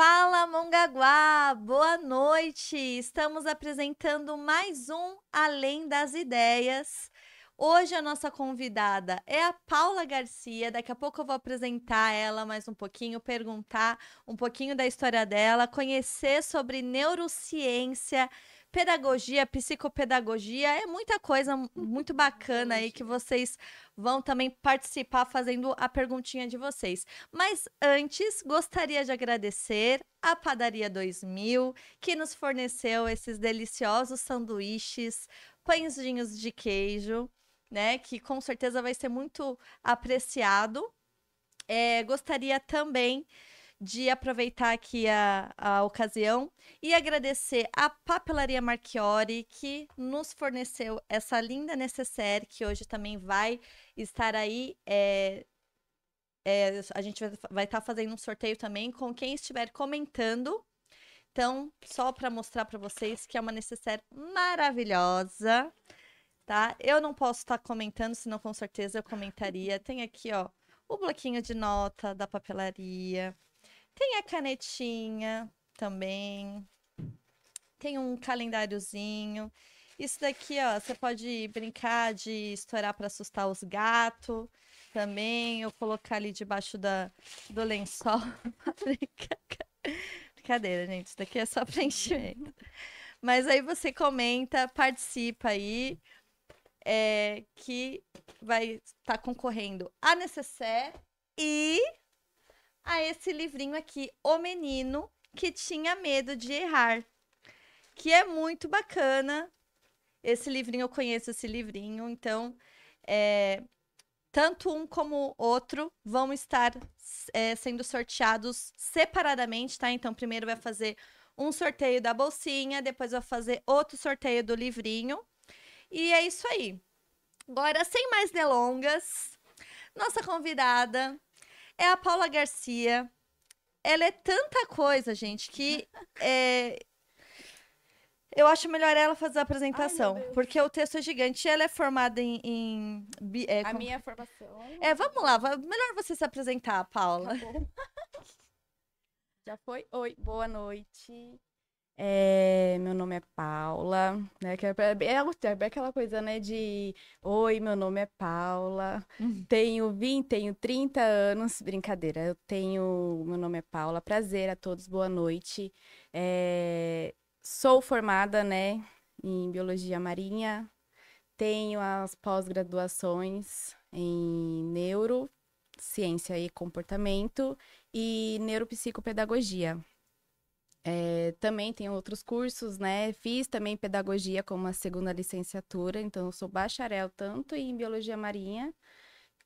Fala Mongaguá, boa noite! Estamos apresentando mais um Além das Ideias. Hoje a nossa convidada é a Paula Garcia. Daqui a pouco eu vou apresentar ela mais um pouquinho, perguntar um pouquinho da história dela, conhecer sobre neurociência pedagogia, psicopedagogia, é muita coisa uhum. muito bacana aí que vocês vão também participar fazendo a perguntinha de vocês. Mas antes, gostaria de agradecer a Padaria 2000, que nos forneceu esses deliciosos sanduíches, pãezinhos de queijo, né, que com certeza vai ser muito apreciado. É, gostaria também de aproveitar aqui a, a ocasião e agradecer à Papelaria Marchiori, que nos forneceu essa linda necessaire, que hoje também vai estar aí. É, é, a gente vai estar tá fazendo um sorteio também com quem estiver comentando. Então, só para mostrar para vocês que é uma necessaire maravilhosa, tá? Eu não posso estar tá comentando, senão com certeza eu comentaria. Tem aqui, ó, o bloquinho de nota da papelaria. Tem a canetinha também. Tem um calendáriozinho. Isso daqui, ó, você pode brincar de estourar para assustar os gatos também. Eu colocar ali debaixo da, do lençol. Brincadeira, gente. Isso daqui é só preenchimento. Mas aí você comenta, participa aí, é, que vai estar tá concorrendo a necessaire e a esse livrinho aqui, O Menino que Tinha Medo de Errar, que é muito bacana. Esse livrinho, eu conheço esse livrinho, então é, tanto um como outro vão estar é, sendo sorteados separadamente, tá? Então, primeiro vai fazer um sorteio da bolsinha, depois vai fazer outro sorteio do livrinho. E é isso aí. Agora, sem mais delongas, nossa convidada é a Paula Garcia. Ela é tanta coisa, gente, que é... eu acho melhor ela fazer a apresentação, Ai, porque o texto é gigante. Ela é formada em. em... É, a como... minha formação. É, vamos lá, melhor você se apresentar, Paula. Tá Já foi? Oi, boa noite. É, meu nome é Paula, né? Que é, é, é, é aquela coisa, né? De Oi, meu nome é Paula, uhum. tenho 20, tenho 30 anos. Brincadeira, eu tenho. Meu nome é Paula, prazer a todos, boa noite. É, sou formada, né? Em biologia marinha, tenho as pós-graduações em neuro, ciência e comportamento e neuropsicopedagogia. É, também tenho outros cursos, né? Fiz também pedagogia como uma segunda licenciatura, então sou bacharel tanto em biologia marinha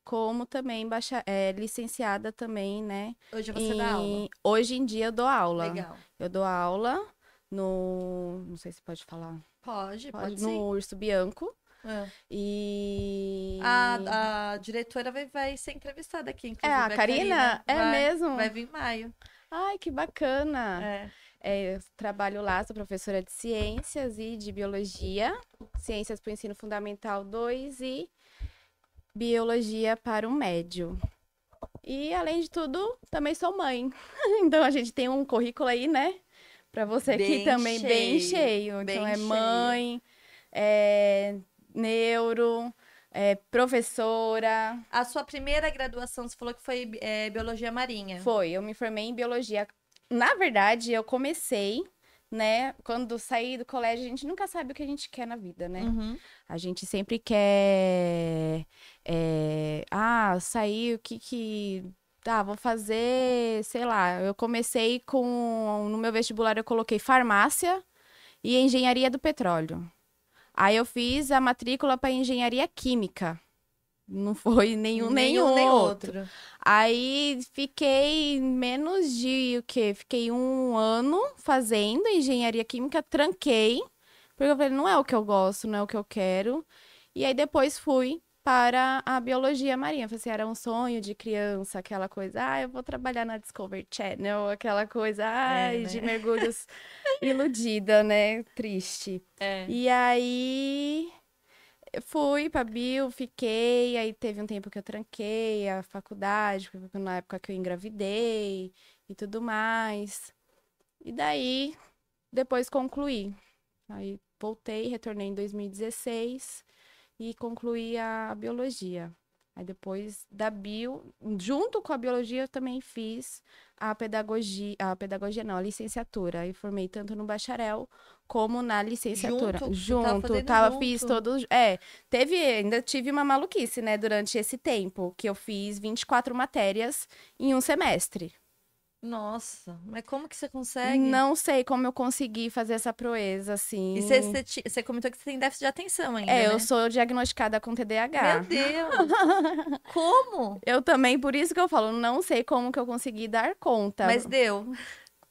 como também baixa, é, licenciada também, né? Hoje você em... dá aula? Hoje em dia eu dou aula. Legal. Eu dou aula no. Não sei se pode falar. Pode, pode. pode no sim. Urso Bianco. É. E. A, a diretora vai, vai ser entrevistada aqui, inclusive. É, a, Karina? Karina? É vai, mesmo? Vai vir em maio. Ai, que bacana. É. É, trabalho lá, sou professora de ciências e de biologia, ciências para o ensino fundamental 2 e biologia para o médio. E além de tudo, também sou mãe. então a gente tem um currículo aí, né? Para você bem aqui também cheio, bem cheio. Então, bem então é cheio. mãe, é neuro, é professora. A sua primeira graduação, você falou que foi é, biologia marinha. Foi, eu me formei em biologia na verdade, eu comecei, né? Quando saí do colégio, a gente nunca sabe o que a gente quer na vida, né? Uhum. A gente sempre quer. É, ah, sair, o que que. Tá, ah, vou fazer, sei lá. Eu comecei com. No meu vestibular, eu coloquei farmácia e engenharia do petróleo. Aí eu fiz a matrícula para engenharia química. Não foi nenhum, nenhum, nenhum outro. outro. Aí fiquei menos de o quê? Fiquei um ano fazendo engenharia química, tranquei, porque eu falei, não é o que eu gosto, não é o que eu quero. E aí depois fui para a biologia marinha. Falei assim, era um sonho de criança, aquela coisa, ah, eu vou trabalhar na Discovery Channel, aquela coisa, é, ai, é, né? de mergulhos iludida, né? Triste. É. E aí fui pra bio fiquei, aí teve um tempo que eu tranquei a faculdade, na época que eu engravidei e tudo mais. E daí, depois concluí. Aí voltei, retornei em 2016 e concluí a biologia. Aí depois da bio, junto com a biologia, eu também fiz a pedagogia, a pedagogia não, a licenciatura. E formei tanto no bacharel como na licenciatura. Junto, junto tava, tava junto. fiz todos, é, teve, ainda tive uma maluquice, né, durante esse tempo, que eu fiz 24 matérias em um semestre. Nossa, mas como que você consegue? Não sei como eu consegui fazer essa proeza, assim. E você comentou que você tem déficit de atenção ainda. É, né? eu sou diagnosticada com TDAH. Meu Deus! como? Eu também, por isso que eu falo, não sei como que eu consegui dar conta. Mas deu.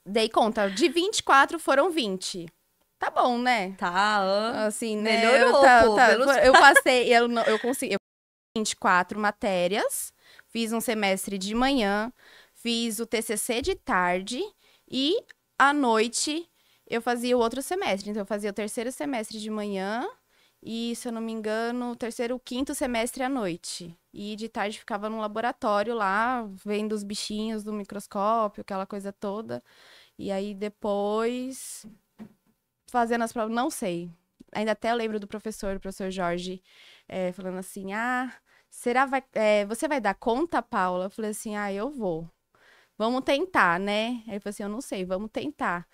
Dei conta. De 24 foram 20 tá bom, né? Tá, assim, né? Melhorou, eu, tá, pô, tá, pelos... eu passei, eu, eu consegui eu 24 matérias, fiz um semestre de manhã, Fiz o TCC de tarde e à noite eu fazia o outro semestre. Então, eu fazia o terceiro semestre de manhã e, se eu não me engano, o terceiro, quinto semestre à noite. E de tarde ficava no laboratório lá, vendo os bichinhos do microscópio, aquela coisa toda. E aí depois, fazendo as provas, não sei. Ainda até lembro do professor, o professor Jorge, é, falando assim: ah, será vai, é, você vai dar conta, Paula? Eu falei assim: ah, eu vou vamos tentar, né? Aí eu falei assim, eu não sei, vamos tentar.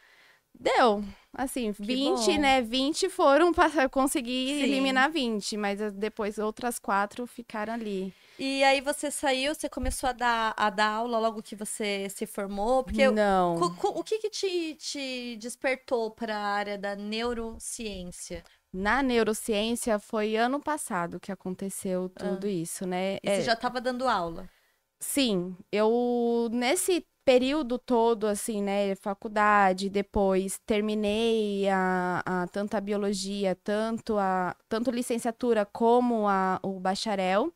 Deu. Assim, que 20, bom. né? 20 foram para conseguir eliminar 20, mas depois outras quatro ficaram ali. E aí você saiu, você começou a dar, a dar aula logo que você se formou? Porque Não. O, o que, que te, te despertou para a área da neurociência? Na neurociência foi ano passado que aconteceu ah. tudo ah. isso, né? E é... você já estava dando aula? Sim, eu nesse período todo, assim, né, faculdade, depois terminei a, a tanto a biologia, tanto a tanto licenciatura como a, o bacharel,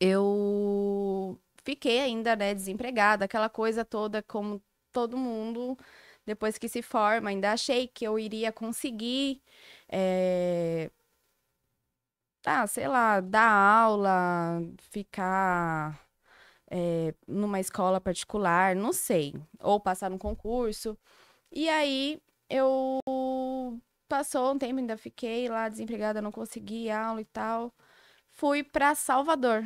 eu fiquei ainda, né, desempregada, aquela coisa toda como todo mundo depois que se forma, ainda achei que eu iria conseguir é... ah, sei lá, dar aula, ficar é, numa escola particular, não sei, ou passar num concurso. E aí eu passou um tempo, ainda fiquei lá desempregada, não consegui aula e tal. Fui para Salvador.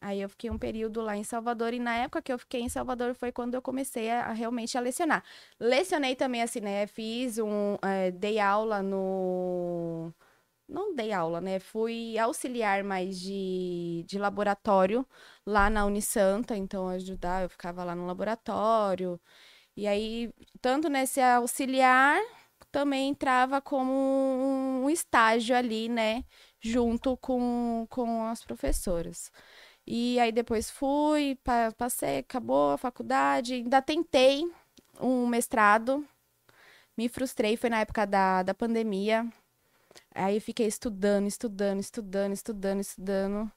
Aí eu fiquei um período lá em Salvador e na época que eu fiquei em Salvador foi quando eu comecei a, a realmente a lecionar. Lecionei também assim, né? Fiz um, é, dei aula no não dei aula, né? Fui auxiliar mais de, de laboratório lá na Unisanta, então ajudar, eu ficava lá no laboratório. E aí, tanto nesse auxiliar, também entrava como um estágio ali, né? Junto com, com as professoras. E aí depois fui, passei, acabou a faculdade, ainda tentei um mestrado, me frustrei, foi na época da, da pandemia, Aí eu fiquei estudando, estudando, estudando, estudando, estudando.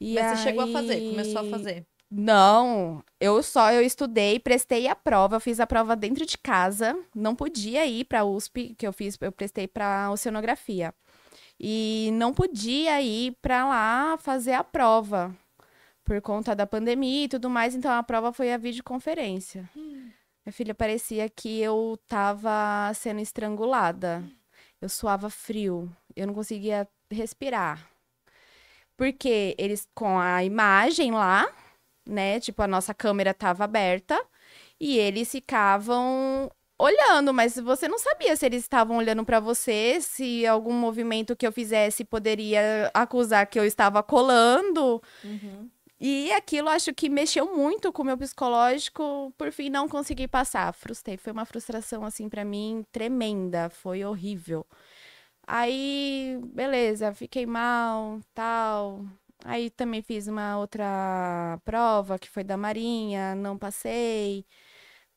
E Mas aí... você chegou a fazer, começou a fazer. Não, eu só eu estudei, prestei a prova, fiz a prova dentro de casa, não podia ir para USP, que eu fiz, eu prestei para oceanografia. E não podia ir para lá fazer a prova por conta da pandemia e tudo mais, então a prova foi a videoconferência. Hum. Minha filha parecia que eu tava sendo estrangulada. Hum eu suava frio, eu não conseguia respirar. Porque eles com a imagem lá, né? Tipo, a nossa câmera tava aberta e eles ficavam olhando, mas você não sabia se eles estavam olhando para você, se algum movimento que eu fizesse poderia acusar que eu estava colando. Uhum. E aquilo acho que mexeu muito com o meu psicológico, por fim não consegui passar, frustrei, foi uma frustração assim para mim tremenda, foi horrível. Aí, beleza, fiquei mal, tal. Aí também fiz uma outra prova que foi da Marinha, não passei.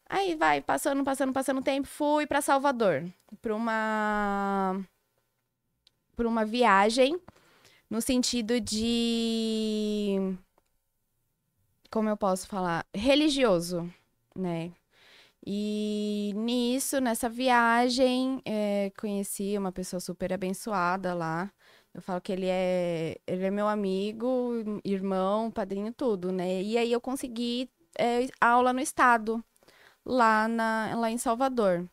Aí vai, passando, passando, passando tempo, fui para Salvador, para uma para uma viagem no sentido de como eu posso falar, religioso, né? E nisso, nessa viagem, é, conheci uma pessoa super abençoada lá. Eu falo que ele é, ele é meu amigo, irmão, padrinho, tudo, né? E aí eu consegui é, aula no estado, lá, na, lá em Salvador.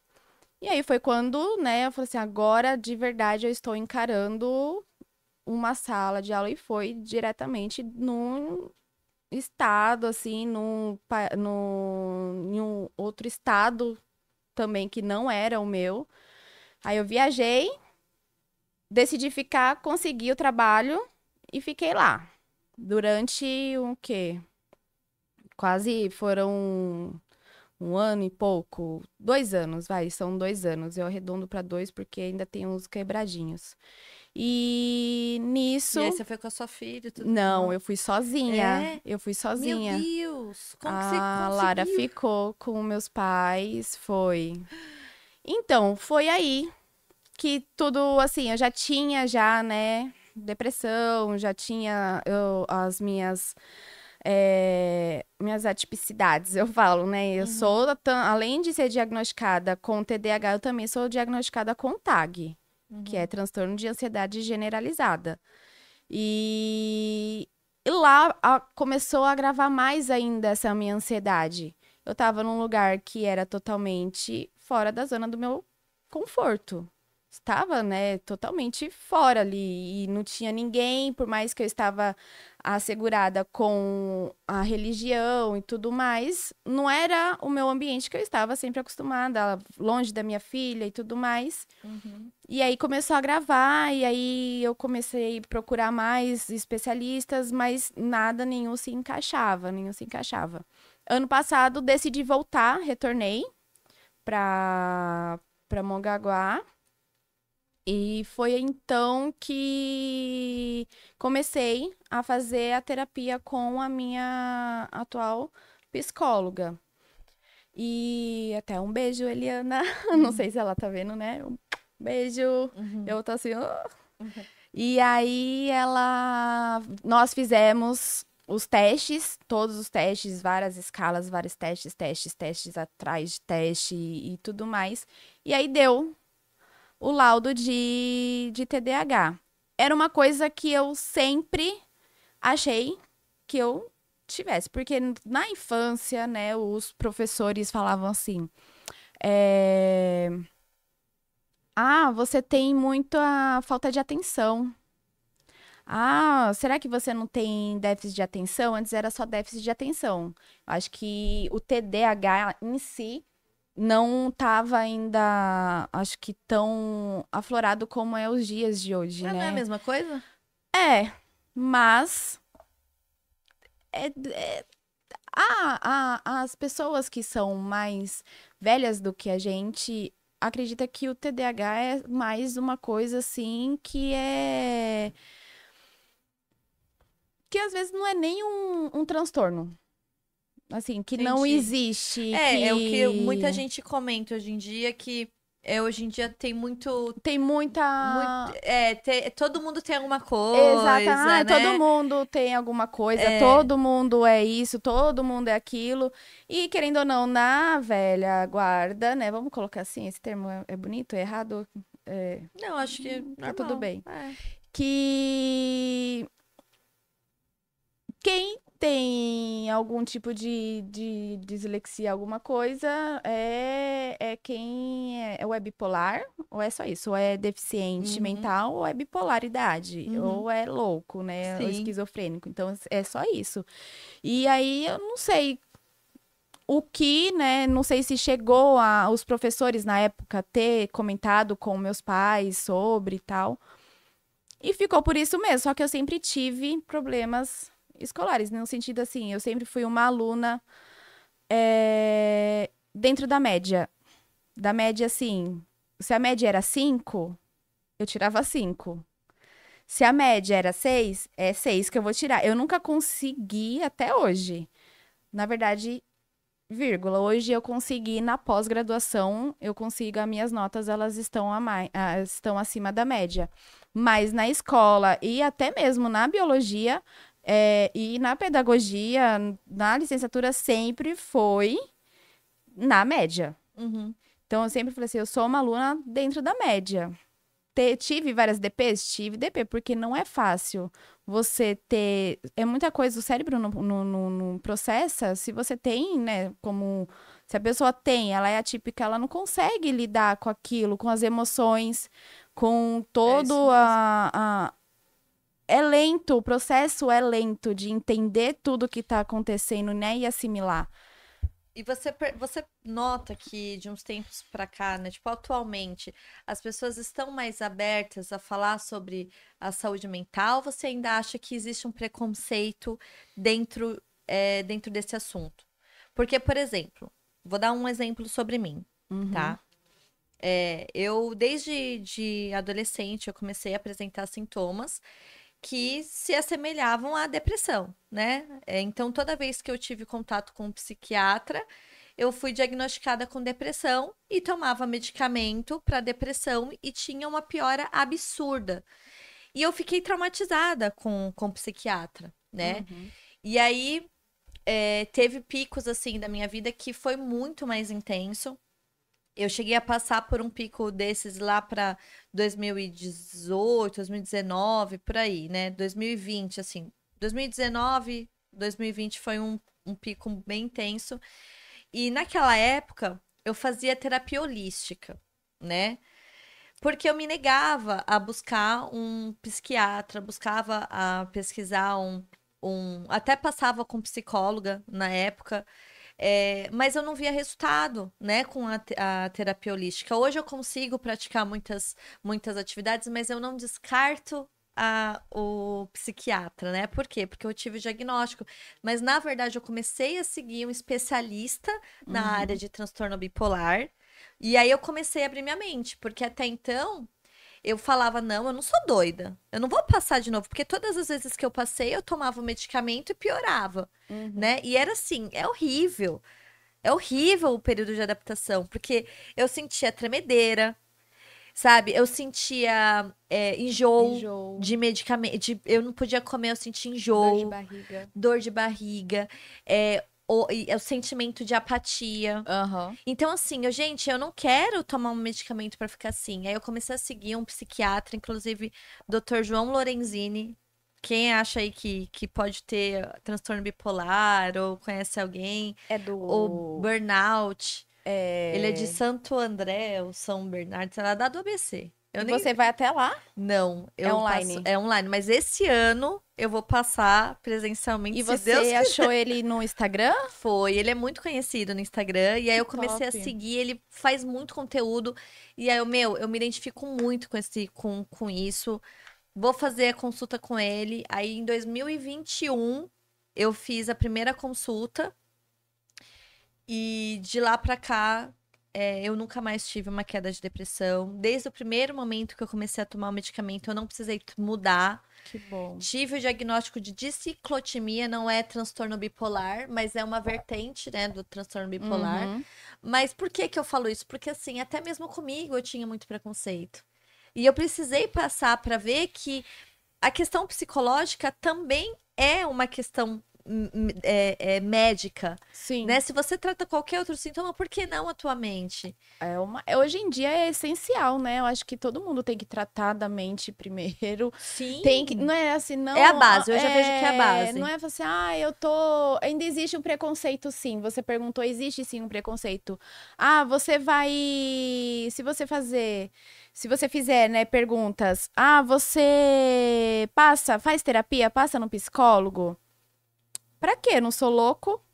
E aí foi quando, né, eu falei assim, agora de verdade eu estou encarando uma sala de aula e foi diretamente num estado, assim, num, num, em um outro estado também que não era o meu. Aí eu viajei, decidi ficar, consegui o trabalho e fiquei lá. Durante o quê? Quase foram um ano e pouco, dois anos, vai, são dois anos. Eu arredondo para dois porque ainda tem uns quebradinhos. E nisso. E aí você foi com a sua filha? Tudo não, eu fui sozinha. É? Eu fui sozinha. Meu Deus! Como a que você A Lara ficou com meus pais, foi. Então, foi aí que tudo, assim, eu já tinha, já, né, depressão, já tinha eu, as minhas. É, minhas atipicidades, eu falo, né? Eu uhum. sou, além de ser diagnosticada com TDAH, eu também sou diagnosticada com TAG uhum. que é uhum. transtorno de ansiedade generalizada. E, e lá a, começou a gravar mais ainda essa minha ansiedade. Eu estava num lugar que era totalmente fora da zona do meu conforto estava, né, totalmente fora ali e não tinha ninguém, por mais que eu estava assegurada com a religião e tudo mais, não era o meu ambiente que eu estava sempre acostumada, longe da minha filha e tudo mais. Uhum. E aí começou a gravar e aí eu comecei a procurar mais especialistas, mas nada nenhum se encaixava, nenhum se encaixava. Ano passado decidi voltar, retornei para para Mongaguá e foi então que comecei a fazer a terapia com a minha atual psicóloga. E até um beijo, Eliana. Uhum. Não sei uhum. se ela tá vendo, né? Um beijo. Uhum. Eu tô assim. Oh. Uhum. E aí ela. Nós fizemos os testes, todos os testes, várias escalas, vários testes, testes, testes atrás de teste e, e tudo mais. E aí deu o laudo de, de TDAH. Era uma coisa que eu sempre achei que eu tivesse, porque na infância, né, os professores falavam assim. É... Ah, você tem muita falta de atenção. Ah, será que você não tem déficit de atenção? Antes era só déficit de atenção. Acho que o TDAH em si não estava ainda, acho que tão aflorado como é os dias de hoje, mas né? Não é né? a mesma coisa? É, mas é, é... Ah, ah, as pessoas que são mais velhas do que a gente acredita que o TDAH é mais uma coisa assim que é que às vezes não é nem um, um transtorno. Assim, que Entendi. não existe. É, que... é o que muita gente comenta hoje em dia que. É, hoje em dia tem muito. Tem muita. Muito, é, te, todo mundo tem alguma coisa. Exato. Ah, né? Todo mundo tem alguma coisa, é. todo mundo é isso, todo mundo é aquilo. E querendo ou não, na velha guarda, né? Vamos colocar assim, esse termo é, é bonito, é errado? É... Não, acho que. Hum, tá normal. Tá tudo bem. É. Que. Quem tem algum tipo de, de dislexia, alguma coisa, é, é quem é, ou é bipolar, ou é só isso, ou é deficiente uhum. mental, ou é bipolaridade, uhum. ou é louco, né? Sim. Ou esquizofrênico. Então é só isso. E aí eu não sei o que, né, não sei se chegou a os professores na época ter comentado com meus pais sobre e tal. E ficou por isso mesmo, só que eu sempre tive problemas escolares, né? no sentido assim, eu sempre fui uma aluna é, dentro da média. Da média, assim, se a média era 5, eu tirava 5. Se a média era 6, é 6 que eu vou tirar. Eu nunca consegui até hoje. Na verdade, vírgula, hoje eu consegui na pós-graduação, eu consigo as minhas notas, elas estão a mais, estão acima da média. Mas na escola e até mesmo na biologia, é, e na pedagogia, na licenciatura, sempre foi na média. Uhum. Então, eu sempre falei assim: eu sou uma aluna dentro da média. Te, tive várias DPs? Tive DP, porque não é fácil você ter. É muita coisa, o cérebro não, processa. Se você tem, né, como. Se a pessoa tem, ela é atípica, ela não consegue lidar com aquilo, com as emoções, com é todo é a, a é lento, o processo é lento de entender tudo que está acontecendo, né, e assimilar. E você, você nota que de uns tempos para cá, né, tipo atualmente, as pessoas estão mais abertas a falar sobre a saúde mental? Você ainda acha que existe um preconceito dentro é, dentro desse assunto? Porque, por exemplo, vou dar um exemplo sobre mim, uhum. tá? É, eu desde de adolescente eu comecei a apresentar sintomas que se assemelhavam à depressão, né? É, então, toda vez que eu tive contato com um psiquiatra, eu fui diagnosticada com depressão e tomava medicamento para depressão e tinha uma piora absurda. E eu fiquei traumatizada com, com o psiquiatra, né? Uhum. E aí é, teve picos assim da minha vida que foi muito mais intenso. Eu cheguei a passar por um pico desses lá para 2018, 2019, por aí, né? 2020, assim. 2019, 2020 foi um, um pico bem intenso. E naquela época, eu fazia terapia holística, né? Porque eu me negava a buscar um psiquiatra, buscava a pesquisar um. um até passava com psicóloga na época é, mas eu não via resultado, né, com a, a, terapia holística. Hoje eu consigo praticar muitas, muitas atividades, mas eu não descarto a, o psiquiatra, né? Por quê? Porque eu tive o diagnóstico. Mas, na verdade, eu comecei a seguir um especialista na uhum. área de transtorno bipolar. E aí eu comecei a abrir minha mente, porque até então eu falava, não, eu não sou doida. Eu não vou passar de novo, porque todas as vezes que eu passei, eu tomava o medicamento e piorava, uhum. né? E era assim, é horrível. É horrível o período de adaptação, porque eu sentia tremedeira, sabe? Eu sentia é, enjoo, enjoo, de medicamento. De, eu não podia comer, eu sentia enjoo. Dor de barriga. Dor de barriga. É, o, é o sentimento de apatia. Uhum. Então, assim, eu, gente, eu não quero tomar um medicamento para ficar assim. Aí eu comecei a seguir um psiquiatra, inclusive Dr. João Lorenzini. Quem acha aí que, que pode ter ah, transtorno bipolar ou conhece alguém? É do. Ou burnout. É... Ele é de Santo André ou São Bernardo, sei lá, da do ABC. Eu nem... Você vai até lá? Não, é online. Passo, é online, mas esse ano eu vou passar presencialmente. E você Deus achou quiser. ele no Instagram? Foi, ele é muito conhecido no Instagram. E aí eu comecei top. a seguir, ele faz muito conteúdo. E aí, eu, meu, eu me identifico muito com, esse, com, com isso. Vou fazer a consulta com ele. Aí em 2021 eu fiz a primeira consulta. E de lá pra cá é, eu nunca mais tive uma queda de depressão. Desde o primeiro momento que eu comecei a tomar o medicamento, eu não precisei mudar. Que bom. Tive o diagnóstico de diciclotimia, não é transtorno bipolar, mas é uma vertente, né, do transtorno bipolar. Uhum. Mas por que que eu falo isso? Porque assim, até mesmo comigo eu tinha muito preconceito. E eu precisei passar para ver que a questão psicológica também é uma questão é, é, médica. Sim. Né? Se você trata qualquer outro sintoma, por que não a tua mente? É uma... É, hoje em dia é essencial, né? Eu acho que todo mundo tem que tratar da mente primeiro. Sim. Tem que... Não é assim, não. É a base, eu já é, vejo que é a base. Não é assim, ah, eu tô. Ainda existe um preconceito, sim. Você perguntou, existe sim um preconceito. Ah, você vai. Se você fazer se você fizer, né, perguntas, ah, você passa, faz terapia, passa no psicólogo? Pra quê? não sou louco?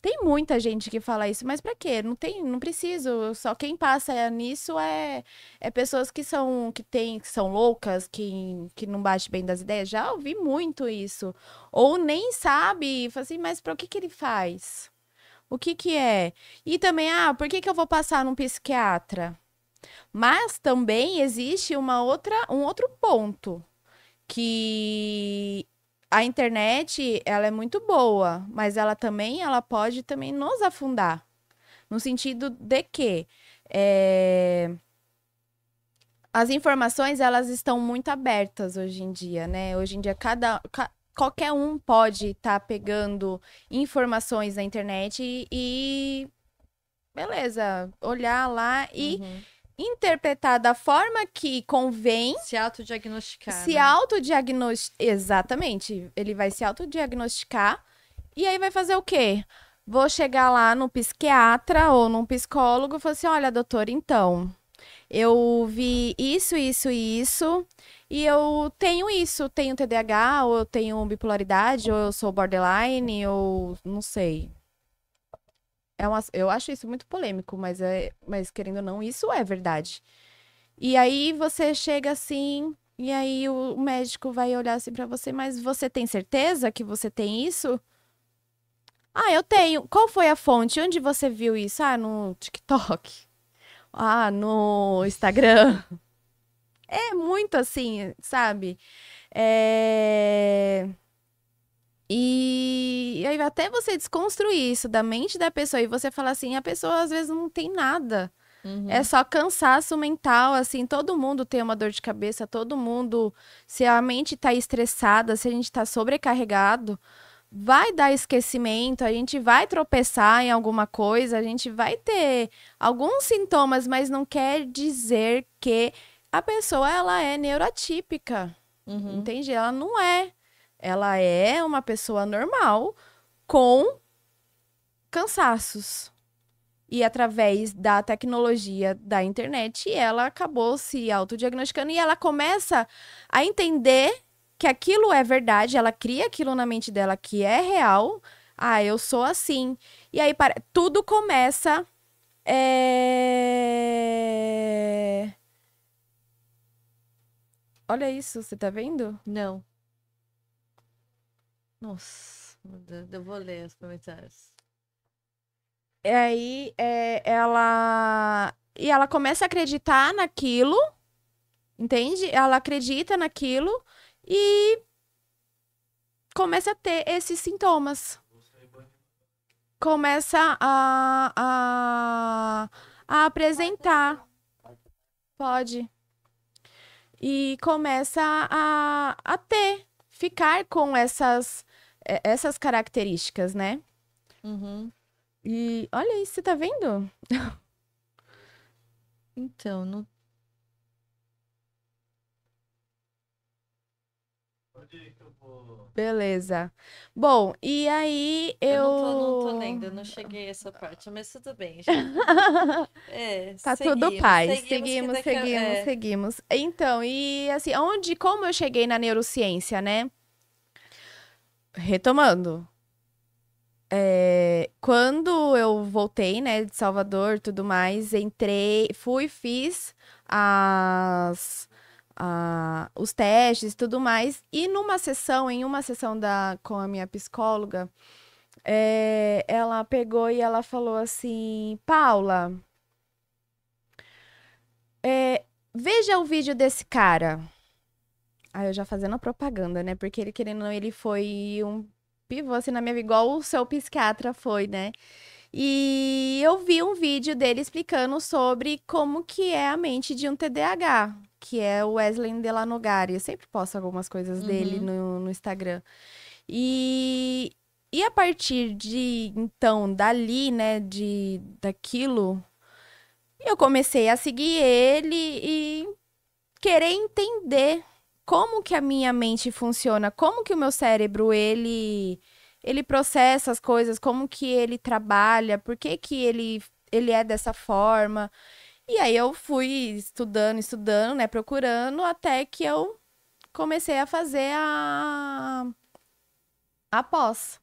Tem muita gente que fala isso, mas para quê? Não tem, não preciso. Só quem passa nisso é, é pessoas que são que tem, que são loucas, que, que não bate bem das ideias. Já ouvi muito isso. Ou nem sabe, fala assim, mas para o que que ele faz? O que que é? E também, ah, por que que eu vou passar num psiquiatra? Mas também existe uma outra, um outro ponto que a internet, ela é muito boa, mas ela também, ela pode também nos afundar. No sentido de que é... as informações, elas estão muito abertas hoje em dia, né? Hoje em dia, cada... Ca qualquer um pode estar tá pegando informações na internet e, beleza, olhar lá e uhum interpretar da forma que convém. Se autodiagnosticar. Se né? autodiagnosticar. Exatamente. Ele vai se autodiagnosticar. E aí vai fazer o quê? Vou chegar lá no psiquiatra ou num psicólogo e falar assim: olha, doutor, então, eu vi isso, isso e isso. E eu tenho isso, tenho TDAH, ou eu tenho bipolaridade, ou eu sou borderline, ou não sei é uma, eu acho isso muito polêmico, mas, é, mas querendo ou não, isso é verdade. E aí você chega assim, e aí o médico vai olhar assim para você, mas você tem certeza que você tem isso? Ah, eu tenho. Qual foi a fonte? Onde você viu isso? Ah, no TikTok. Ah, no Instagram. É muito assim, sabe? É... E aí até você desconstruir isso da mente da pessoa e você falar assim, a pessoa às vezes não tem nada. Uhum. É só cansaço mental, assim, todo mundo tem uma dor de cabeça, todo mundo, se a mente tá estressada, se a gente tá sobrecarregado, vai dar esquecimento, a gente vai tropeçar em alguma coisa, a gente vai ter alguns sintomas, mas não quer dizer que a pessoa ela é neurotípica. Uhum. Entende? Ela não é. Ela é uma pessoa normal com cansaços. E através da tecnologia da internet, ela acabou se autodiagnosticando e ela começa a entender que aquilo é verdade, ela cria aquilo na mente dela que é real. Ah, eu sou assim. E aí para... tudo começa. É... Olha isso, você tá vendo? Não. Nossa, eu vou ler os comentários. E aí é, ela. E ela começa a acreditar naquilo, entende? Ela acredita naquilo e começa a ter esses sintomas. Começa a, a, a apresentar. Pode. E começa a, a ter, ficar com essas é, essas características, né? Uhum. E olha aí, você tá vendo? então, não. Beleza. Bom, e aí eu. eu não, tô, não tô lendo, não cheguei a essa parte, mas tudo bem. é, tá seguimos, tudo paz. Seguimos, seguimos, seguimos, é. seguimos. Então, e assim, onde, como eu cheguei na neurociência, né? retomando. É, quando eu voltei, né, de Salvador, tudo mais, entrei, fui, fiz as, a, os testes, tudo mais, e numa sessão, em uma sessão da com a minha psicóloga, é, ela pegou e ela falou assim, Paula, é, veja o vídeo desse cara aí ah, eu já fazendo a propaganda, né? Porque ele, querendo ou não, ele foi um pivô, assim, na minha vida, igual o seu psiquiatra foi, né? E eu vi um vídeo dele explicando sobre como que é a mente de um TDAH, que é o Wesley Delanogari. Eu sempre posto algumas coisas uhum. dele no, no Instagram. E, e a partir de, então, dali, né, de, daquilo, eu comecei a seguir ele e querer entender como que a minha mente funciona, como que o meu cérebro ele ele processa as coisas, como que ele trabalha, por que que ele ele é dessa forma. E aí eu fui estudando, estudando, né, procurando até que eu comecei a fazer a a pós.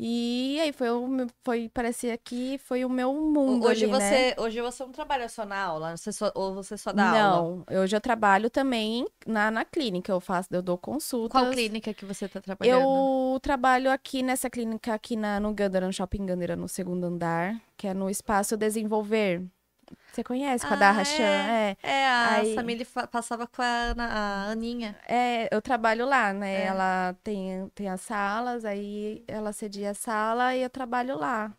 E aí foi, o, foi parecia que foi o meu mundo hoje ali, né? você né? Hoje você não trabalha só na aula, você só, ou você só dá não, aula? Não, hoje eu trabalho também na, na clínica, eu faço, eu dou consultas. Qual clínica que você está trabalhando? Eu trabalho aqui nessa clínica, aqui na, no Gandara, no Shopping Gandara, no segundo andar, que é no Espaço Desenvolver. Você conhece com a ah, É, é. é a Aí, passava com a, Ana, a Aninha. É, eu trabalho lá, né? É. Ela tem, tem as salas, aí ela cedia a sala e eu trabalho lá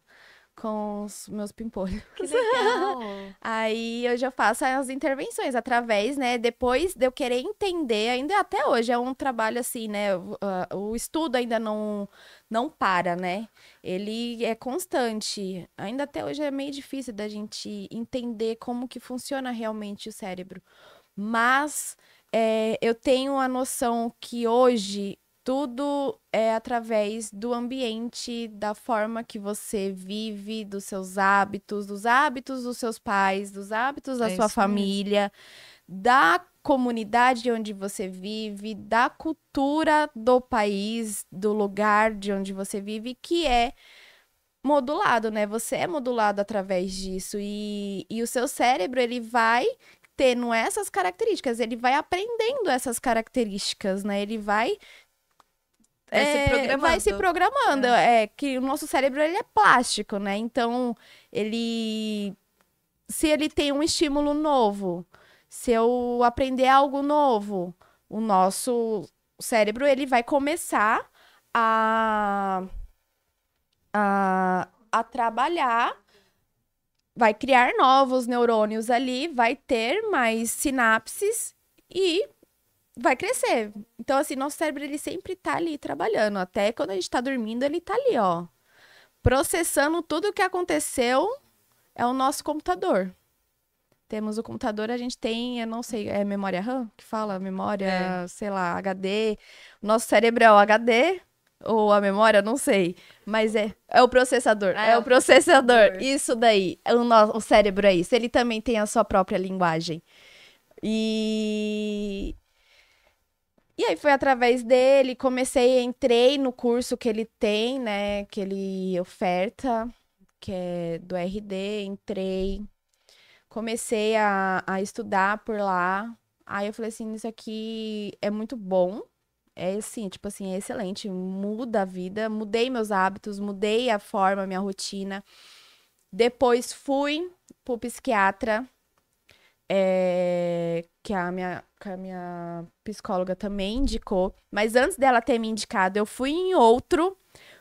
com os meus pimpolhos. Que legal! aí eu já faço as intervenções através, né? Depois de eu querer entender, ainda até hoje é um trabalho assim, né? O, o estudo ainda não não para, né? Ele é constante. Ainda até hoje é meio difícil da gente entender como que funciona realmente o cérebro. Mas é, eu tenho a noção que hoje tudo é através do ambiente, da forma que você vive, dos seus hábitos, dos hábitos dos seus pais, dos hábitos da é sua família, mesmo. da comunidade onde você vive, da cultura do país, do lugar de onde você vive, que é modulado, né? Você é modulado através disso e, e o seu cérebro ele vai tendo essas características, ele vai aprendendo essas características, né? Ele vai Vai é, se programando. Vai se programando. É. é. que o nosso cérebro ele é plástico, né? Então, ele. Se ele tem um estímulo novo, se eu aprender algo novo, o nosso cérebro ele vai começar a. a, a trabalhar. Vai criar novos neurônios ali, vai ter mais sinapses e vai crescer. Então, assim, nosso cérebro, ele sempre tá ali trabalhando. Até quando a gente tá dormindo, ele tá ali, ó. Processando tudo o que aconteceu é o nosso computador. Temos o computador, a gente tem, eu não sei, é memória RAM que fala? Memória, é. sei lá, HD. Nosso cérebro é o HD ou a memória, não sei. Mas é, é o processador. Ah, é, é, o processador. processador. Isso daí. É o, nosso, o cérebro é isso. Ele também tem a sua própria linguagem. E e aí foi através dele, comecei, entrei no curso que ele tem, né? Que ele oferta, que é do RD, entrei, comecei a, a estudar por lá. Aí eu falei assim, isso aqui é muito bom. É assim, tipo assim, é excelente, muda a vida, mudei meus hábitos, mudei a forma, minha rotina. Depois fui pro psiquiatra, é, que a minha, que a minha psicóloga também indicou. Mas antes dela ter me indicado, eu fui em outro.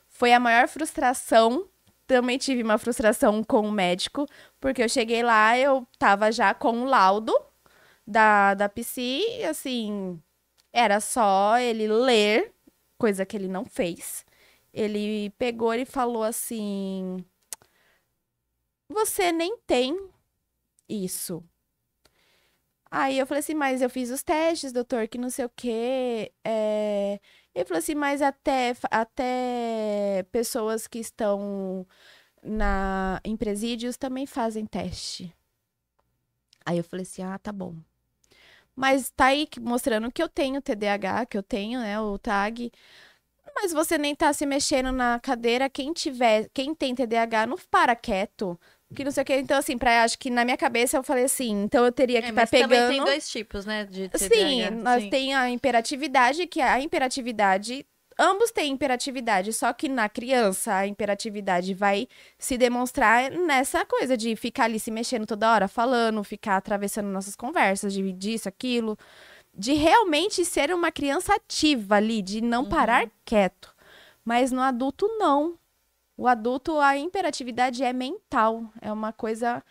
Foi a maior frustração. Também tive uma frustração com o médico, porque eu cheguei lá, eu tava já com o laudo da, da PC, assim, era só ele ler, coisa que ele não fez. Ele pegou e falou assim: Você nem tem isso Aí eu falei assim, mas eu fiz os testes, doutor, que não sei o quê. É... Ele falou assim, mas até, até pessoas que estão na, em presídios também fazem teste. Aí eu falei assim, ah, tá bom. Mas tá aí mostrando que eu tenho TDAH, que eu tenho, né, o TAG. Mas você nem tá se mexendo na cadeira. Quem tiver, quem tem TDAH, não para quieto que não sei o que. Então, assim, pra, acho que na minha cabeça eu falei assim, então eu teria é, que estar é, tá pegando... tem dois tipos, né? De Sim, nós Sim. tem a imperatividade, que é a imperatividade... Ambos têm imperatividade, só que na criança a imperatividade vai se demonstrar nessa coisa de ficar ali se mexendo toda hora, falando, ficar atravessando nossas conversas, de disso, aquilo. De realmente ser uma criança ativa ali, de não uhum. parar quieto. Mas no adulto, não. O adulto, a imperatividade é mental, é uma coisa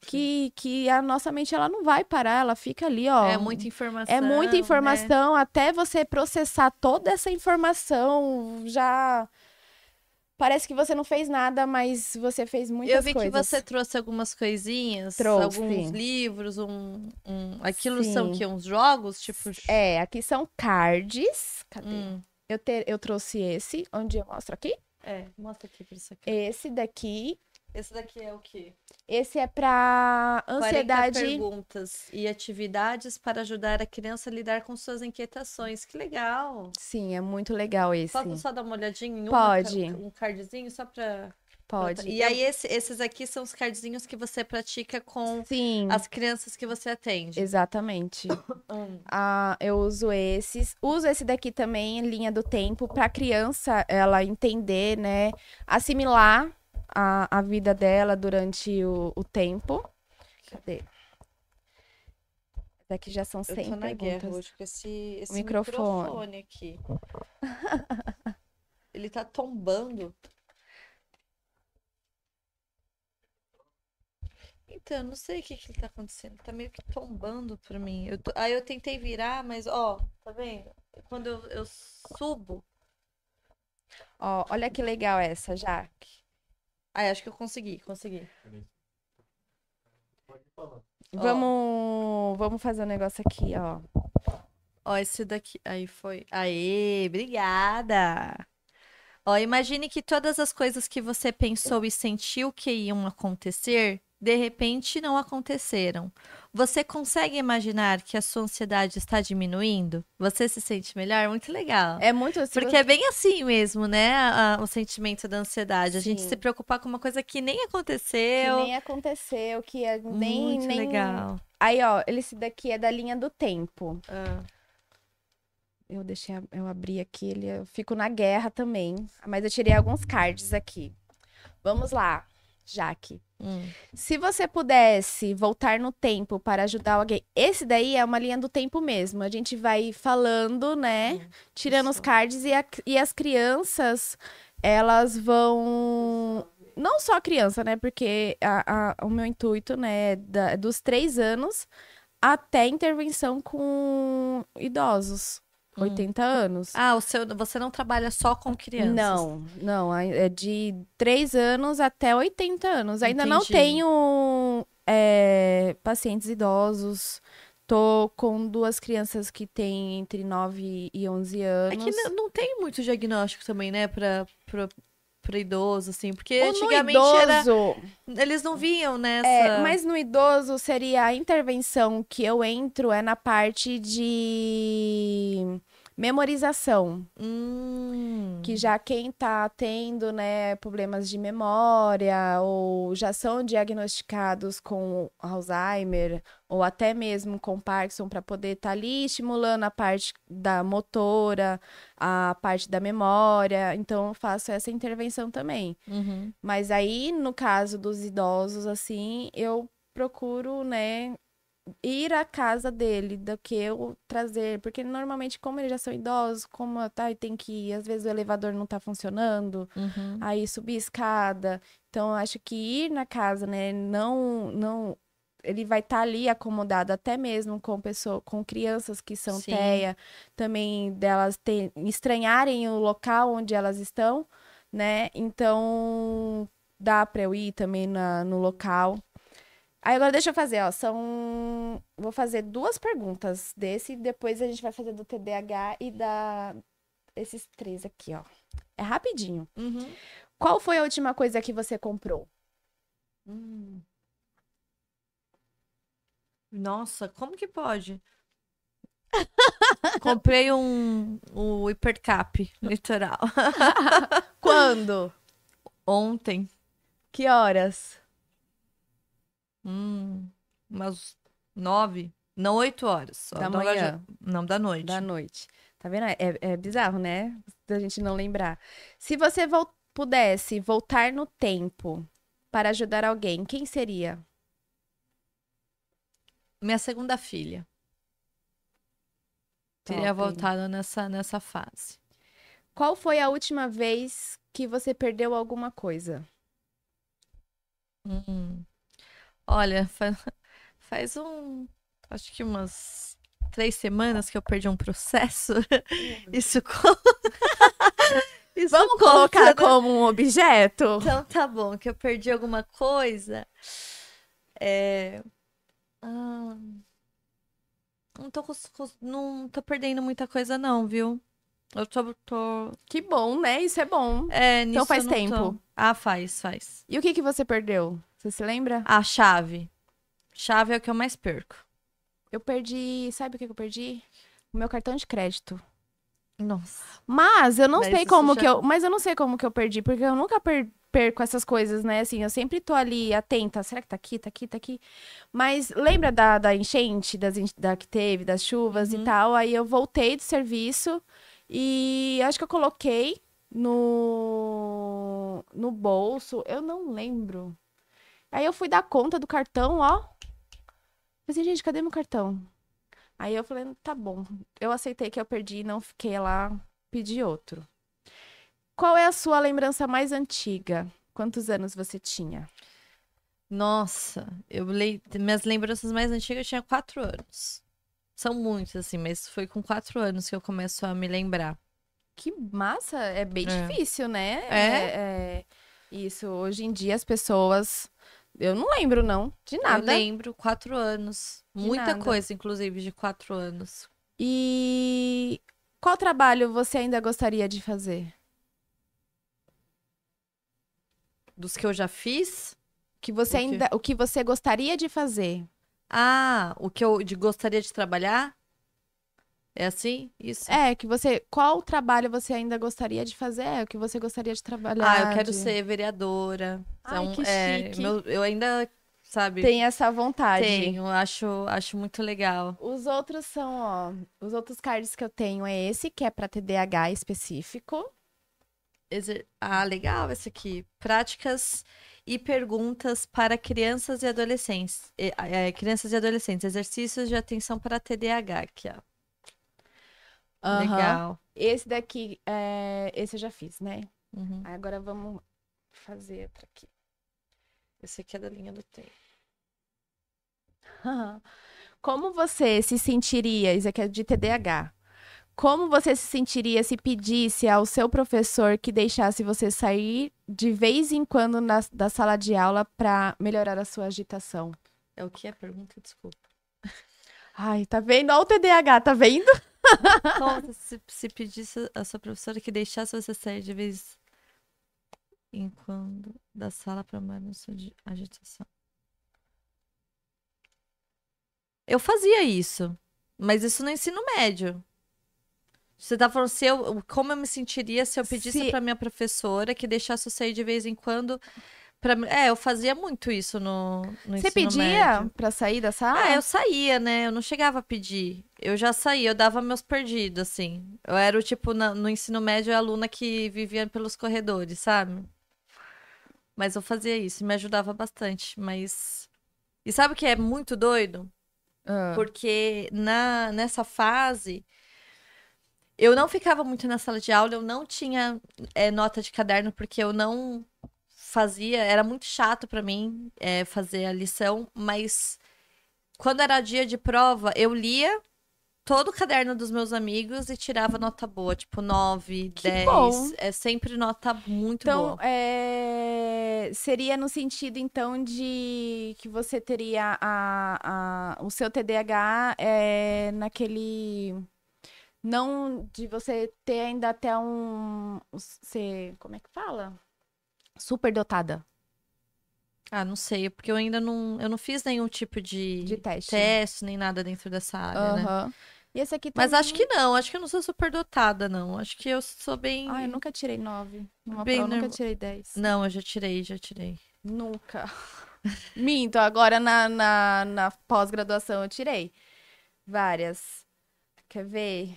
que, que a nossa mente ela não vai parar, ela fica ali, ó. É muita informação. É muita né? informação, né? até você processar toda essa informação, já parece que você não fez nada, mas você fez muitas coisas. Eu vi coisas. que você trouxe algumas coisinhas, trouxe. alguns livros, um, um... aquilo sim. são que uns jogos, tipo. É, aqui são cards. Cadê? Hum. Eu, te... eu trouxe esse, onde eu mostro aqui. É, mostra aqui pra isso aqui. Esse daqui. Esse daqui é o quê? Esse é para ansiedade. 40 perguntas e atividades para ajudar a criança a lidar com suas inquietações. Que legal! Sim, é muito legal esse. Posso só dar uma olhadinha em um Pode. um cardzinho só para Pode. E aí, esse, esses aqui são os cardzinhos que você pratica com Sim. as crianças que você atende. Exatamente. Hum. ah, eu uso esses. Uso esse daqui também, linha do tempo, para a criança ela entender, né? Assimilar a, a vida dela durante o, o tempo. Cadê? Daqui já são 100 eu tô na perguntas. Guerra hoje com esse, esse microfone. microfone aqui. Ele tá tombando. Então, não sei o que que tá acontecendo. Tá meio que tombando por mim. Eu Aí eu tentei virar, mas ó, tá vendo? Quando eu, eu subo. Ó, olha que legal essa, Jaque. Aí acho que eu consegui, consegui. Vamos, vamos fazer um negócio aqui, ó. Ó, esse daqui. Aí foi. Aê, obrigada! Ó, imagine que todas as coisas que você pensou e sentiu que iam acontecer de repente não aconteceram. Você consegue imaginar que a sua ansiedade está diminuindo? Você se sente melhor? Muito legal. É muito assim. Porque é bem assim mesmo, né? A, o sentimento da ansiedade. A gente se preocupar com uma coisa que nem aconteceu. Que nem aconteceu, que é nem. Muito nem... legal. Aí, ó, esse daqui é da linha do tempo. Ah. Eu deixei, eu abri aqui, ele, eu fico na guerra também. Mas eu tirei alguns cards aqui. Vamos lá. Jaque. Hum. Se você pudesse voltar no tempo para ajudar alguém, esse daí é uma linha do tempo mesmo. A gente vai falando, né? Hum, tirando os cards e, a, e as crianças, elas vão não só a criança, né? Porque a, a, o meu intuito, né, é da, é dos três anos até intervenção com idosos hum. 80 anos. Ah, o seu, você não trabalha só com crianças? Não, não. É de 3 anos até 80 anos. Ainda Entendi. não tenho é, pacientes idosos. Tô com duas crianças que têm entre 9 e 11 anos. É que não, não tem muito diagnóstico também, né? Pra, pra pro idoso, assim, porque Ou antigamente idoso, era... eles não vinham nessa. Né, é, mas no idoso seria a intervenção que eu entro é na parte de Memorização. Hum. Que já quem está tendo, né, problemas de memória ou já são diagnosticados com Alzheimer ou até mesmo com Parkinson para poder estar tá ali estimulando a parte da motora, a parte da memória. Então eu faço essa intervenção também. Uhum. Mas aí no caso dos idosos assim, eu procuro, né, ir à casa dele do que eu trazer, porque normalmente como eles já são idosos, como tá e tem que ir, às vezes o elevador não tá funcionando, uhum. aí subir escada. Então acho que ir na casa, né, não não ele vai estar tá ali acomodado até mesmo com pessoa, com crianças que são Sim. teia, também delas ter, estranharem o local onde elas estão, né? Então dá para eu ir também na, no local. Aí agora deixa eu fazer, ó. São. Vou fazer duas perguntas desse e depois a gente vai fazer do TDAH e da. Esses três aqui, ó. É rapidinho. Uhum. Qual foi a última coisa que você comprou? Hum. Nossa, como que pode? Comprei um, um hipercap litoral. Quando? Ontem. Que horas? Hum, umas nove, não oito horas. Só da manhã. não, da noite. Da noite. Tá vendo? É, é bizarro, né? Da gente não lembrar. Se você vo pudesse voltar no tempo para ajudar alguém, quem seria? Minha segunda filha. Top. Teria voltado nessa, nessa fase. Qual foi a última vez que você perdeu alguma coisa? Hum. Olha, faz um. Acho que umas três semanas que eu perdi um processo. Isso. Hum. Isso Vamos colocar né? como um objeto? Então tá bom, que eu perdi alguma coisa. É... Ah... Não, tô, não tô perdendo muita coisa, não, viu? Eu tô, tô... Que bom, né? Isso é bom. É, então faz tempo. Tô... Ah, faz, faz. E o que, que você perdeu? Você se lembra? A chave. Chave é o que eu mais perco. Eu perdi. Sabe o que eu perdi? O meu cartão de crédito. Nossa. Mas eu não mas sei como já... que eu. Mas eu não sei como que eu perdi, porque eu nunca per... perco essas coisas, né? Assim, eu sempre tô ali atenta. Será que tá aqui, tá aqui, tá aqui? Mas lembra da, da enchente, das, da que teve, das chuvas uhum. e tal? Aí eu voltei do serviço e acho que eu coloquei no, no bolso. Eu não lembro. Aí eu fui dar conta do cartão, ó. Falei assim, gente, cadê meu cartão? Aí eu falei, tá bom. Eu aceitei que eu perdi e não fiquei lá, pedi outro. Qual é a sua lembrança mais antiga? Quantos anos você tinha? Nossa, eu le... minhas lembranças mais antigas eu tinha quatro anos. São muitas, assim, mas foi com quatro anos que eu começo a me lembrar. Que massa! É bem é. difícil, né? É? É, é. Isso, hoje em dia as pessoas eu não lembro, não. De nada. Eu lembro, quatro anos. De Muita nada. coisa, inclusive, de quatro anos. E qual trabalho você ainda gostaria de fazer? Dos que eu já fiz? Que você o ainda, o que você gostaria de fazer? Ah, o que eu de, gostaria de trabalhar? É assim? Isso? É, que você. Qual trabalho você ainda gostaria de fazer? É, o que você gostaria de trabalhar? Ah, eu quero de... ser vereadora. Então, Ai, então, é, meu, eu ainda, sabe. Tem essa vontade. Tenho, acho, acho muito legal. Os outros são, ó. Os outros cards que eu tenho é esse, que é para TDAH específico. Exer... Ah, legal esse aqui. Práticas e perguntas para crianças e adolescentes. é, crianças e adolescentes. Exercícios de atenção para TDAH, aqui, ó. Uhum. Legal. Esse daqui, é... esse eu já fiz, né? Uhum. Agora vamos fazer outro aqui. Esse aqui é da linha do tempo. Como você se sentiria, isso aqui é de TDAH, como você se sentiria se pedisse ao seu professor que deixasse você sair de vez em quando na, da sala de aula para melhorar a sua agitação? É o que é a pergunta? Desculpa. Ai, tá vendo? Olha o TDAH, tá vendo? Nossa, se, se pedisse a sua professora que deixasse você sair de vez em quando da sala para menos agitação. Eu fazia isso, mas isso no ensino médio. Você tá falando se eu, como eu me sentiria se eu pedisse se... para minha professora que deixasse eu sair de vez em quando Pra, é, eu fazia muito isso no, no Você pedia médio. pra sair da sala? Ah, eu saía, né? Eu não chegava a pedir. Eu já saía, eu dava meus perdidos, assim. Eu era o tipo, na, no ensino médio, a aluna que vivia pelos corredores, sabe? Mas eu fazia isso, me ajudava bastante. Mas. E sabe o que é muito doido? Ah. Porque na, nessa fase. Eu não ficava muito na sala de aula, eu não tinha é, nota de caderno, porque eu não fazia, era muito chato para mim é, fazer a lição, mas quando era dia de prova, eu lia todo o caderno dos meus amigos e tirava nota boa, tipo 9, que 10. Bom. É sempre nota muito então, boa. Então, é... seria no sentido, então, de que você teria a, a... o seu TDAH é... naquele. Não de você ter ainda até um. Você... Como é que fala? superdotada? Ah, não sei, porque eu ainda não, eu não fiz nenhum tipo de, de teste. teste, nem nada dentro dessa área, uhum. né? E esse aqui também... Mas tá acho que não, acho que eu não sou superdotada, não. Acho que eu sou bem. Ah, eu nunca tirei nove. Numa bem prova, Eu nunca tirei dez. Não, eu já tirei, já tirei. Nunca. Minto, agora na, na, na pós-graduação eu tirei várias. Quer ver?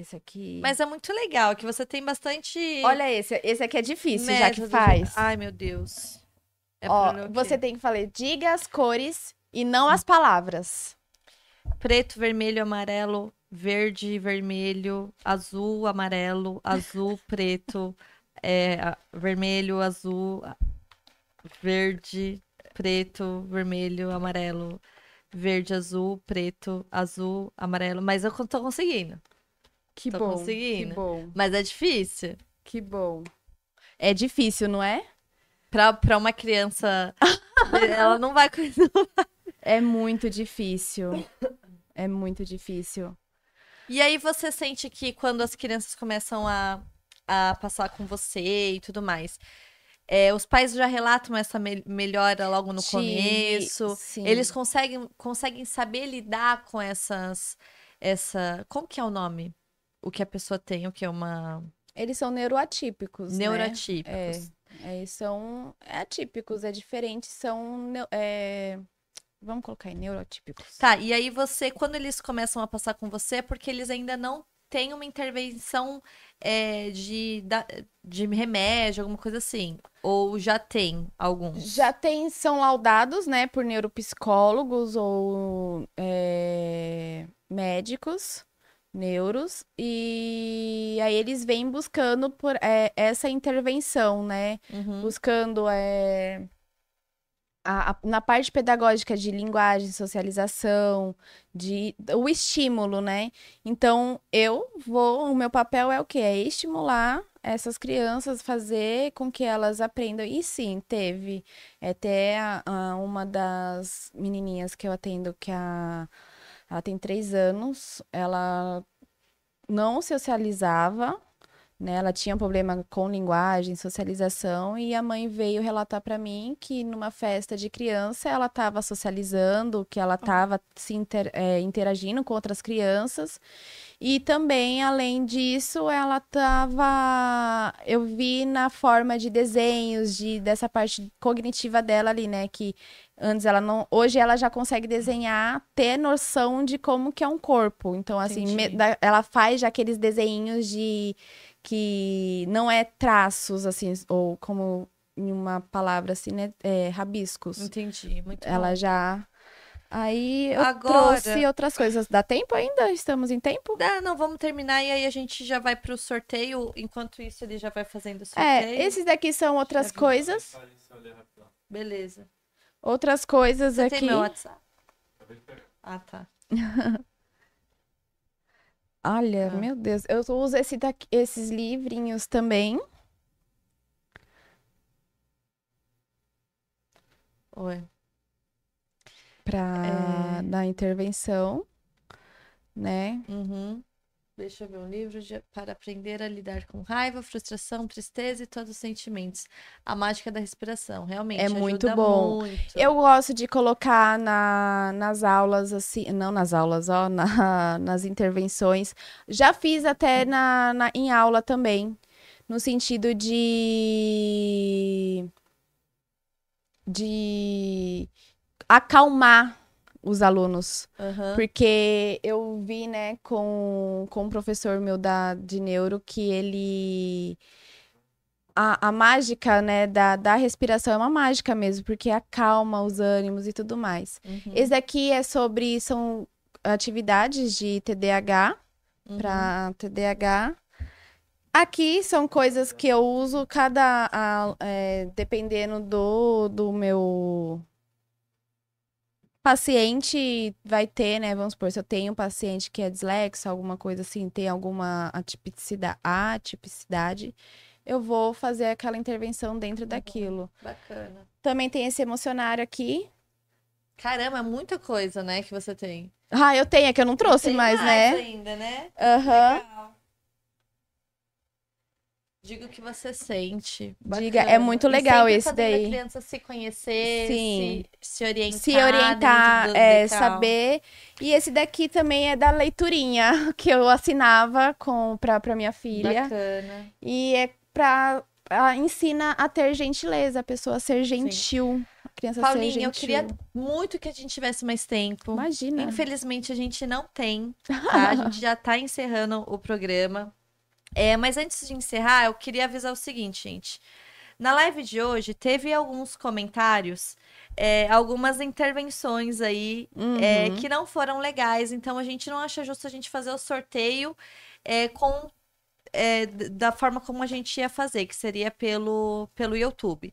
Esse aqui. Mas é muito legal, que você tem bastante. Olha esse, esse aqui é difícil, já que faz. Ai, meu Deus. É Ó, você tem que falar, diga as cores e não as palavras. Preto, vermelho, amarelo, verde, vermelho, azul, amarelo, azul, preto, é, vermelho, azul, verde, preto, vermelho, amarelo, verde, azul, preto, azul, amarelo. Mas eu tô conseguindo. Que Tô bom. Conseguindo. Que bom. Mas é difícil. Que bom. É difícil, não é? Pra, pra uma criança. ela não vai. é muito difícil. É muito difícil. E aí você sente que quando as crianças começam a, a passar com você e tudo mais. É, os pais já relatam essa me melhora logo no começo. Sim. Eles conseguem, conseguem saber lidar com essas. Essa. Como que é o nome? o que a pessoa tem, o que é uma. Eles são neuroatípicos. Né? Neuroatípicos. Né? É, é, são é atípicos, é diferente, são. É... Vamos colocar aí, neurotípicos. Tá, e aí você, quando eles começam a passar com você, é porque eles ainda não têm uma intervenção é, de, de remédio, alguma coisa assim. Ou já tem alguns? Já tem, são laudados, né, por neuropsicólogos ou é, médicos neuros, e aí eles vêm buscando por é, essa intervenção, né? Uhum. Buscando é, a, a, na parte pedagógica de linguagem, socialização, de o estímulo, né? Então eu vou, o meu papel é o que É estimular essas crianças, fazer com que elas aprendam. E sim, teve até a, uma das menininhas que eu atendo que é a ela tem três anos, ela não socializava, né? Ela tinha um problema com linguagem, socialização, e a mãe veio relatar para mim que numa festa de criança ela estava socializando, que ela estava ah. se inter, é, interagindo com outras crianças. E também, além disso, ela estava. Eu vi na forma de desenhos, de, dessa parte cognitiva dela ali, né? Que Antes ela não, hoje ela já consegue desenhar, ter noção de como que é um corpo. Então assim, me, da, ela faz já aqueles desenhos de que não é traços assim ou como em uma palavra assim, né, é, rabiscos. Entendi, muito Ela bom. já Aí eu Agora... trouxe outras coisas. Dá tempo ainda? Estamos em tempo? Dá, não, vamos terminar e aí a gente já vai pro sorteio. Enquanto isso, ele já vai fazendo o é, sorteio. É, esses daqui são outras coisas. Beleza. Outras coisas Você aqui. Tem meu WhatsApp. Ah, tá. Olha, ah. meu Deus. Eu uso esse daqui, esses livrinhos também. Oi. Pra é... dar intervenção, né? Uhum. Deixa eu ver um livro de, para aprender a lidar com raiva, frustração, tristeza e todos os sentimentos. A mágica da respiração, realmente. É muito bom. Muito. Eu gosto de colocar na, nas aulas, assim, não nas aulas, ó, na, nas intervenções. Já fiz até na, na, em aula também, no sentido de. de acalmar os alunos. Uhum. Porque eu vi, né, com, com um professor meu da, de neuro que ele. A, a mágica, né, da, da respiração é uma mágica mesmo, porque acalma os ânimos e tudo mais. Uhum. Esse daqui é sobre. São atividades de TDAH, uhum. para TDAH. Aqui são coisas que eu uso cada. A, é, dependendo do, do meu paciente vai ter, né? Vamos supor, se eu tenho um paciente que é dislexo, alguma coisa assim, tem alguma atipicidade, atipicidade eu vou fazer aquela intervenção dentro uhum. daquilo. Bacana. Também tem esse emocionário aqui. Caramba, é muita coisa, né, que você tem. Ah, eu tenho, é que eu não trouxe mais, mais, né? ainda, né? Aham. Uhum. Diga o que você sente. Bacana. Diga, é muito legal esse daí. A criança se conhecer, Sim. Se, se orientar. Se orientar, é, saber. E esse daqui também é da leiturinha, que eu assinava com pra, pra minha filha. Bacana. E é pra. Ela ensina a ter gentileza, a pessoa a ser gentil. Sim. A criança Paulinha, ser gentil. eu queria muito que a gente tivesse mais tempo. Imagina. Infelizmente, a gente não tem. Tá? a gente já tá encerrando o programa. É, mas antes de encerrar, eu queria avisar o seguinte, gente. Na live de hoje, teve alguns comentários, é, algumas intervenções aí é, uhum. é, que não foram legais. Então, a gente não acha justo a gente fazer o sorteio é, com é, da forma como a gente ia fazer, que seria pelo, pelo YouTube.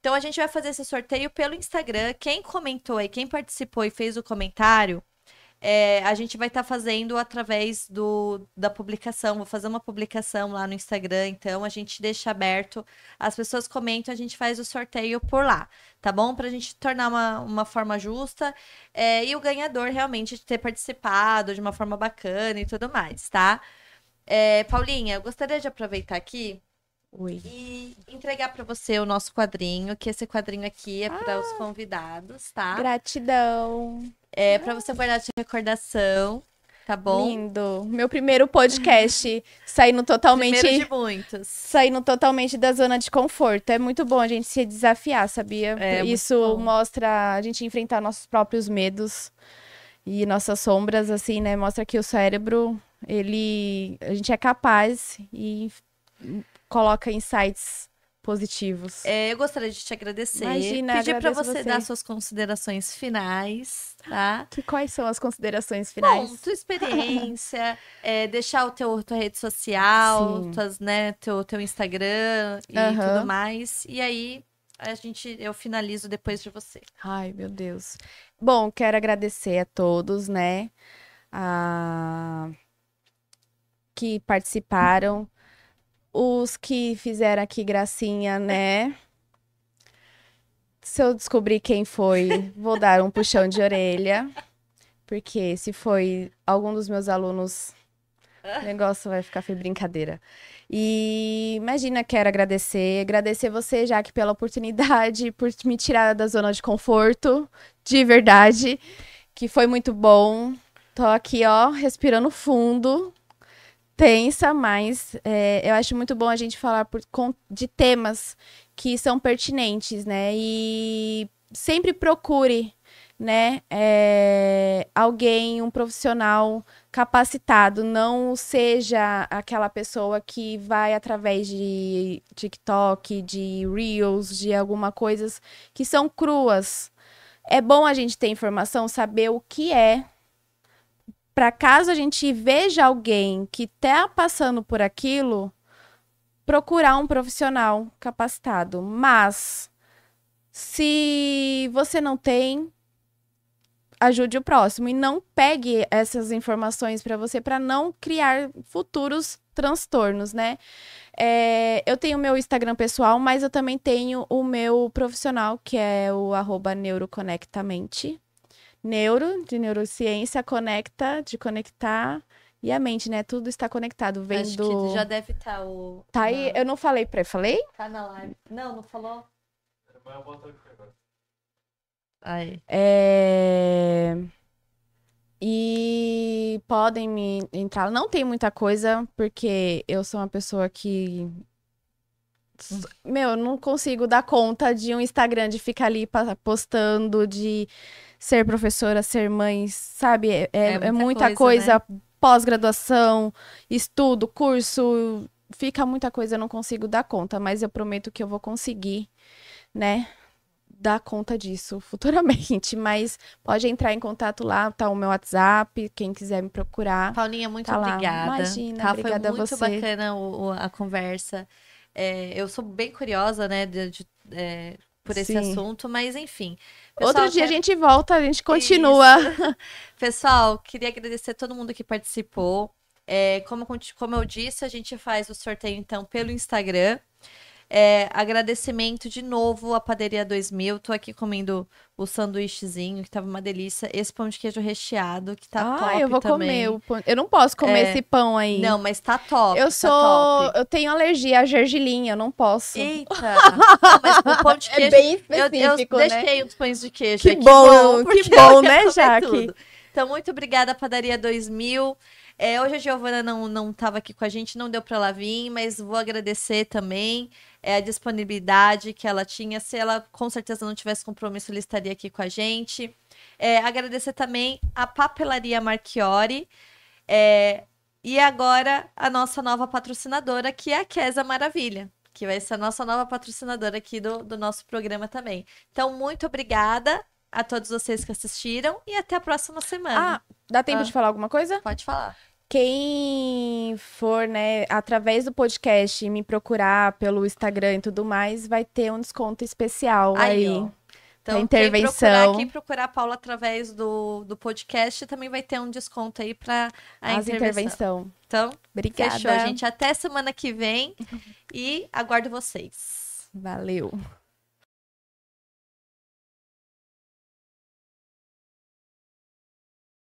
Então, a gente vai fazer esse sorteio pelo Instagram. Quem comentou aí, quem participou e fez o comentário, é, a gente vai estar tá fazendo através do, da publicação. Vou fazer uma publicação lá no Instagram, então a gente deixa aberto. As pessoas comentam, a gente faz o sorteio por lá, tá bom? Para a gente tornar uma, uma forma justa é, e o ganhador realmente ter participado de uma forma bacana e tudo mais, tá? É, Paulinha, eu gostaria de aproveitar aqui Oi. E entregar para você o nosso quadrinho, que esse quadrinho aqui é ah, para os convidados, tá? Gratidão. É ah. para você guardar de recordação, tá bom? Lindo. Meu primeiro podcast saindo totalmente primeiro de muitos. Saindo totalmente da zona de conforto. É muito bom a gente se desafiar, sabia? É, é Isso mostra a gente enfrentar nossos próprios medos e nossas sombras assim, né? Mostra que o cérebro, ele a gente é capaz e coloca insights positivos. É, eu gostaria de te agradecer. Imagina, Pedir para você, você, dar suas considerações finais, tá? Que quais são as considerações finais? Bom, tua experiência, é, deixar o teu tua rede social, tuas, né, teu teu Instagram e uhum. tudo mais. E aí a gente eu finalizo depois de você. Ai, meu Deus. Bom, quero agradecer a todos, né? A... Que participaram os que fizeram aqui gracinha, né? Se eu descobrir quem foi, vou dar um puxão de orelha. Porque se foi algum dos meus alunos, o negócio vai ficar foi brincadeira. E imagina, quero agradecer. Agradecer você, Jaque, pela oportunidade, por me tirar da zona de conforto, de verdade, que foi muito bom. Tô aqui, ó, respirando fundo, extensa, mas é, eu acho muito bom a gente falar por, com, de temas que são pertinentes, né? E sempre procure, né? É, alguém, um profissional capacitado, não seja aquela pessoa que vai através de TikTok, de Reels, de alguma coisas que são cruas. É bom a gente ter informação, saber o que é para caso a gente veja alguém que está passando por aquilo, procurar um profissional capacitado. Mas se você não tem, ajude o próximo e não pegue essas informações para você para não criar futuros transtornos, né? É, eu tenho o meu Instagram pessoal, mas eu também tenho o meu profissional, que é o neuroconectamente. Neuro, de neurociência, conecta, de conectar. E a mente, né? Tudo está conectado. Vem Acho do... que já deve estar tá o. Tá aí, eu não falei pra. Falei? Tá na live. Não, não falou? Aí. É... E podem me entrar. Não tem muita coisa, porque eu sou uma pessoa que. Meu, não consigo dar conta de um Instagram de ficar ali postando, de ser professora, ser mãe, sabe? É, é, é, é muita, muita, coisa, coisa né? pós-graduação, estudo, curso, fica muita coisa, eu não consigo dar conta, mas eu prometo que eu vou conseguir, né? Dar conta disso futuramente, mas pode entrar em contato lá, tá o meu WhatsApp, quem quiser me procurar. Paulinha, muito tá obrigada. Lá. Imagina, tá, obrigada foi muito a você. bacana o, a conversa. É, eu sou bem curiosa, né, de, de é, por esse Sim. assunto, mas enfim. Pessoal, Outro dia quer... a gente volta, a gente continua. Pessoal, queria agradecer a todo mundo que participou. É, como, como eu disse, a gente faz o sorteio então pelo Instagram. É, agradecimento de novo à Padaria 2000. Tô aqui comendo o sanduíchezinho, que tava uma delícia. Esse pão de queijo recheado, que tá ah, top Ah, eu vou também. comer o pão. Eu não posso comer é... esse pão aí. Não, mas tá top. Eu tá sou... Top. Eu tenho alergia à gergelim, eu não posso. Eita! não, mas o pão de é queijo... É bem específico, eu, eu né? deixei os pães de queijo que aqui. Bom, que bom, né, Jaque? Então, muito obrigada, Padaria 2000. É, hoje a Giovana não, não tava aqui com a gente, não deu para ela vir, mas vou agradecer também é, a disponibilidade que ela tinha. Se ela com certeza não tivesse compromisso, ela estaria aqui com a gente. É, agradecer também a Papelaria Marchiori. É, e agora a nossa nova patrocinadora, que é a Kesa Maravilha que vai ser a nossa nova patrocinadora aqui do, do nosso programa também. Então, muito obrigada a todos vocês que assistiram e até a próxima semana. Ah, dá tempo ah. de falar alguma coisa? Pode falar quem for, né, através do podcast me procurar pelo Instagram e tudo mais, vai ter um desconto especial aí. aí. Então, intervenção. Quem procurar, quem procurar a Paula através do, do podcast também vai ter um desconto aí para a As intervenção. intervenção. Então, obrigada. Fechou, gente. Até semana que vem e aguardo vocês. Valeu.